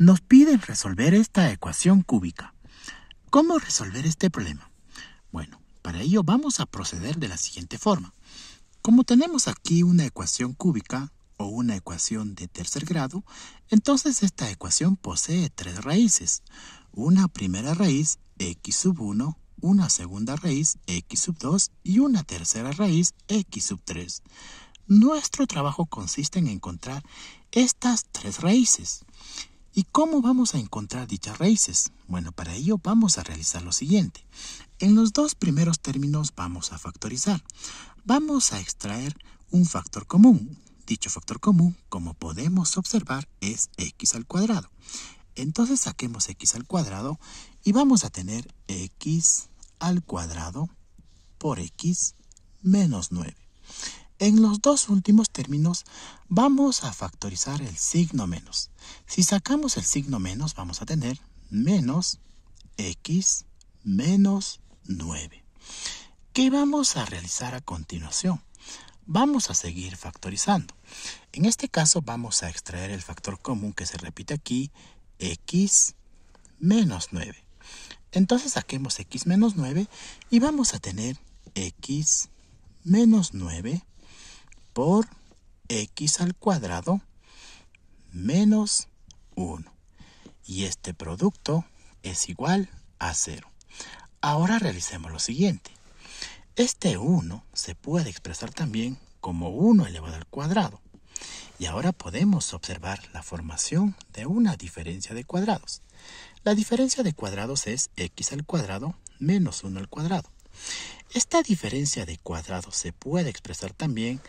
nos piden resolver esta ecuación cúbica. ¿Cómo resolver este problema? Bueno, para ello vamos a proceder de la siguiente forma. Como tenemos aquí una ecuación cúbica o una ecuación de tercer grado, entonces esta ecuación posee tres raíces. Una primera raíz, x sub 1, una segunda raíz, x sub 2 y una tercera raíz, x sub 3. Nuestro trabajo consiste en encontrar estas tres raíces. ¿Y cómo vamos a encontrar dichas raíces? Bueno, para ello vamos a realizar lo siguiente. En los dos primeros términos vamos a factorizar. Vamos a extraer un factor común. Dicho factor común, como podemos observar, es x al cuadrado. Entonces saquemos x al cuadrado y vamos a tener x al cuadrado por x menos 9. En los dos últimos términos vamos a factorizar el signo menos. Si sacamos el signo menos vamos a tener menos x menos 9. ¿Qué vamos a realizar a continuación? Vamos a seguir factorizando. En este caso vamos a extraer el factor común que se repite aquí, x menos 9. Entonces saquemos x menos 9 y vamos a tener x menos 9 por x al cuadrado menos 1. Y este producto es igual a 0. Ahora realicemos lo siguiente. Este 1 se puede expresar también como 1 elevado al cuadrado. Y ahora podemos observar la formación de una diferencia de cuadrados. La diferencia de cuadrados es x al cuadrado menos 1 al cuadrado. Esta diferencia de cuadrados se puede expresar también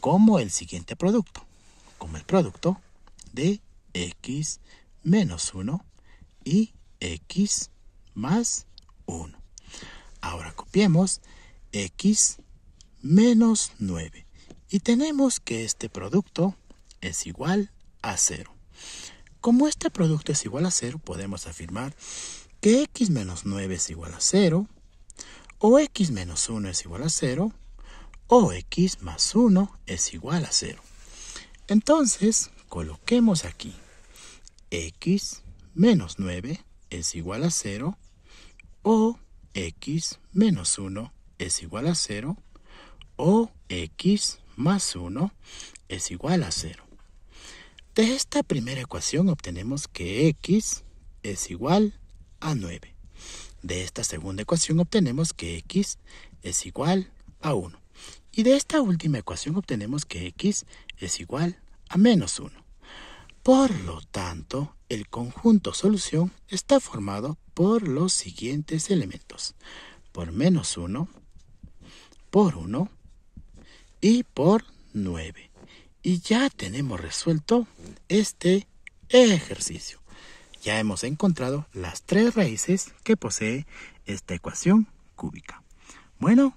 como el siguiente producto, como el producto de x menos 1 y x más 1. Ahora copiemos x menos 9 y tenemos que este producto es igual a 0. Como este producto es igual a 0, podemos afirmar que x menos 9 es igual a 0 o x menos 1 es igual a 0 o x más 1 es igual a 0. Entonces, coloquemos aquí x menos 9 es igual a 0 o x menos 1 es igual a 0 o x más 1 es igual a 0. De esta primera ecuación obtenemos que x es igual a 9. De esta segunda ecuación obtenemos que x es igual a 1. Y de esta última ecuación obtenemos que x es igual a menos 1. Por lo tanto, el conjunto solución está formado por los siguientes elementos. Por menos 1, por 1 y por 9. Y ya tenemos resuelto este ejercicio. Ya hemos encontrado las tres raíces que posee esta ecuación cúbica. Bueno,